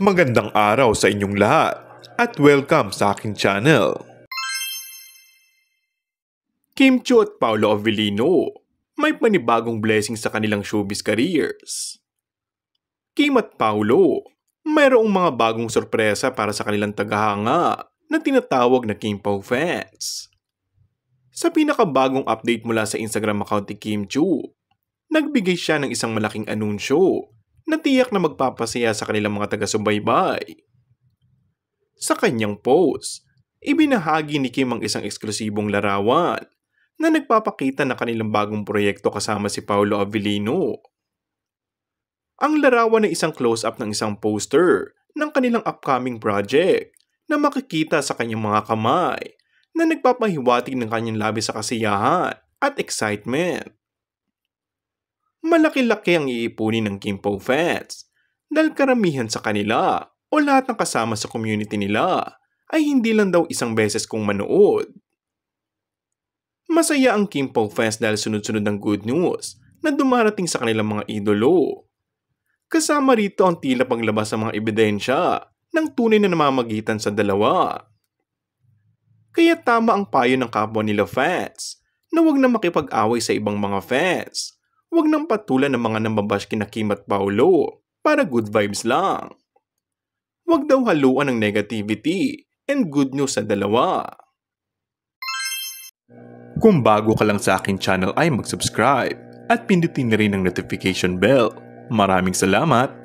Magandang araw sa inyong lahat at welcome sa aking channel. Kim Chu at Paolo Avellino may panibagong blessing sa kanilang showbiz careers. Kim at Paolo, mayroong mga bagong sorpresa para sa kanilang tagahanga na tinatawag na Kim Pao fans. Sa pinakabagong update mula sa Instagram account ni Kim Chu, nagbigay siya ng isang malaking anunsyo natiyak na magpapasaya sa kanilang mga taga-subaybay. Sa kanyang post, ibinahagi ni Kim ang isang eksklusibong larawan na nagpapakita ng kanilang bagong proyekto kasama si Paolo Avellino. Ang larawan ay isang close-up ng isang poster ng kanilang upcoming project na makikita sa kanyang mga kamay na nagpapahiwatig ng kanyang labi sa kasiyahan at excitement malaki-laki ang iipunin ng Kimpo fans dahil karamihan sa kanila o lahat ng kasama sa community nila ay hindi lang daw isang beses kong manood. Masaya ang Kimpo fans dahil sunod-sunod ang good news na dumarating sa kanilang mga idolo. Kasama rito ang tila paglabas sa mga ebidensya ng tunay na namamagitan sa dalawa. Kaya tama ang payo ng kapwa nila fans na huwag na makipag-away sa ibang mga fans Huwag nang patulan ng mga nambabash kina Kim at Paolo para good vibes lang. Huwag daw haluan ng negativity and good news sa dalawa. Kung bago ka lang sa akin channel ay mag-subscribe at pindutin na rin ang notification bell. Maraming salamat!